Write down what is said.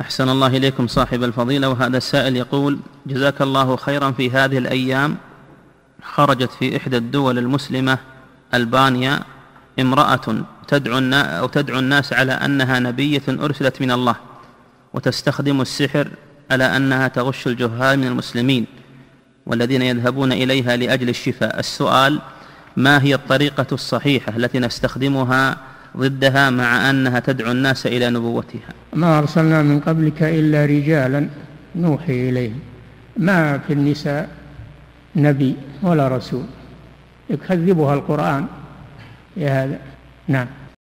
أحسن الله إليكم صاحب الفضيلة وهذا السائل يقول جزاك الله خيرا في هذه الأيام خرجت في إحدى الدول المسلمة ألبانيا امرأة تدعو أو تدعو الناس على أنها نبية أرسلت من الله وتستخدم السحر على أنها تغش الجهال من المسلمين والذين يذهبون إليها لأجل الشفاء السؤال ما هي الطريقة الصحيحة التي نستخدمها ضدها مع أنها تدعو الناس إلى نبوتها ما أرسلنا من قبلك إلا رجالا نوحي إليهم ما في النساء نبي ولا رسول يكذبها القرآن هذا نعم